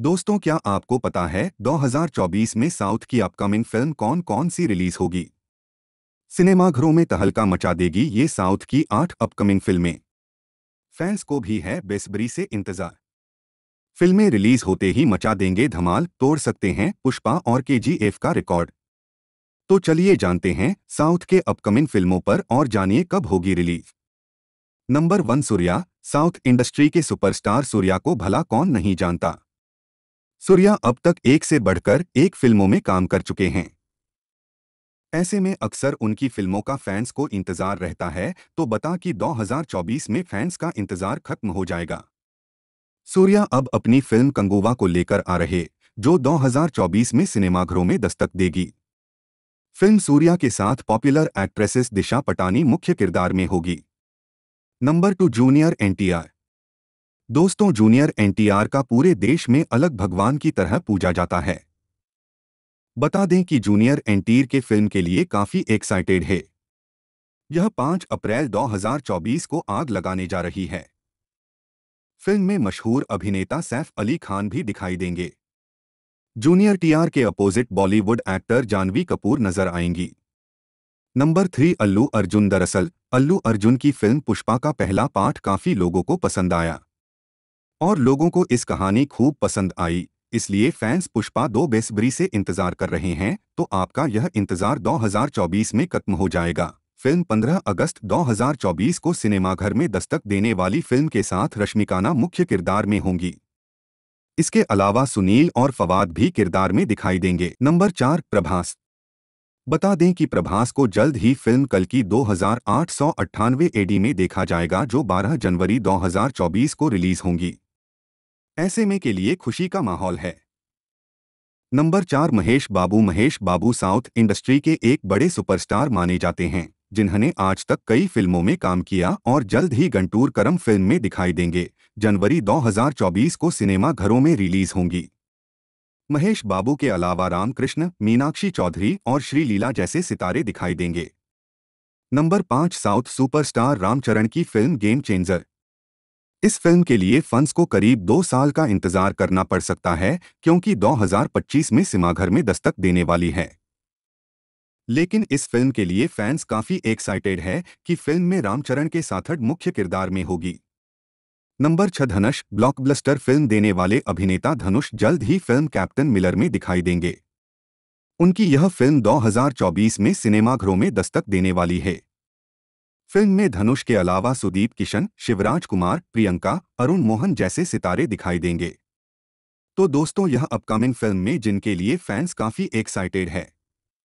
दोस्तों क्या आपको पता है 2024 में साउथ की अपकमिंग फिल्म कौन कौन सी रिलीज होगी सिनेमाघरों में तहलका मचा देगी ये साउथ की आठ अपकमिंग फिल्में फैंस को भी है बेसब्री से इंतजार फिल्में रिलीज होते ही मचा देंगे धमाल तोड़ सकते हैं पुष्पा और केजीएफ का रिकॉर्ड तो चलिए जानते हैं साउथ के अपकमिंग फिल्मों पर और जानिए कब होगी release number one Surya south industry के सुपरस्टार सूर्या को भला कौन नहीं जानता सूर्या अब तक एक से बढ़कर एक फिल्मों में काम कर चुके हैं ऐसे में अक्सर उनकी फिल्मों का फैंस को इंतजार रहता है तो बता कि 2024 में फैंस का इंतजार खत्म हो जाएगा सूर्या अब अपनी फिल्म कंगोवा को लेकर आ रहे जो 2024 में सिनेमाघरों में दस्तक देगी फिल्म सूर्या के साथ पॉपुलर एक्ट्रेसेस दिशा पटानी मुख्य किरदार में होगी नंबर टू जूनियर एनटीआर दोस्तों जूनियर एनटीआर का पूरे देश में अलग भगवान की तरह पूजा जाता है बता दें कि जूनियर एनटीर के फिल्म के लिए काफी एक्साइटेड है यह 5 अप्रैल 2024 को आग लगाने जा रही है फिल्म में मशहूर अभिनेता सैफ अली खान भी दिखाई देंगे जूनियर टीआर के अपोजिट बॉलीवुड एक्टर जानवी कपूर नजर आएंगी नंबर थ्री अल्लू अर्जुन दरअसल अल्लू अर्जुन की फिल्म पुष्पा का पहला पाठ काफी लोगों को पसंद आया और लोगों को इस कहानी खूब पसंद आई इसलिए फैंस पुष्पा दो बेसब्री से इंतजार कर रहे हैं तो आपका यह इंतजार 2024 में खत्म हो जाएगा फिल्म 15 अगस्त 2024 को सिनेमाघर में दस्तक देने वाली फिल्म के साथ रश्मिकाना मुख्य किरदार में होंगी इसके अलावा सुनील और फवाद भी किरदार में दिखाई देंगे नंबर चार प्रभास बता दें कि प्रभास को जल्द ही फिल्म कल की दो हजार एडी में देखा जाएगा जो 12 जनवरी 2024 को रिलीज होंगी ऐसे में के लिए खुशी का माहौल है नंबर चार महेश बाबू महेश बाबू साउथ इंडस्ट्री के एक बड़े सुपरस्टार माने जाते हैं जिन्होंने आज तक कई फिल्मों में काम किया और जल्द ही गंटूर करम फिल्म में दिखाई देंगे जनवरी 2024 को सिनेमा घरों में रिलीज होंगी महेश बाबू के अलावा रामकृष्ण मीनाक्षी चौधरी और श्रीलीला जैसे सितारे दिखाई देंगे नंबर पाँच साउथ सुपरस्टार रामचरण की फिल्म गेम चेंजर इस फिल्म के लिए फंस को करीब दो साल का इंतजार करना पड़ सकता है क्योंकि 2025 में सिमाघर में दस्तक देने वाली है लेकिन इस फिल्म के लिए फैंस काफी एक्साइटेड है कि फिल्म में रामचरण के साथड़ मुख्य किरदार में होगी नंबर छह धनुष ब्लॉकब्लस्टर फिल्म देने वाले अभिनेता धनुष जल्द ही फिल्म कैप्टन मिलर में दिखाई देंगे उनकी यह फिल्म 2024 में सिनेमाघरों में दस्तक देने वाली है फिल्म में धनुष के अलावा सुदीप किशन शिवराज कुमार प्रियंका अरुण मोहन जैसे सितारे दिखाई देंगे तो दोस्तों यह अपकमिंग फिल्म में जिनके लिए फैंस काफी एक्साइटेड है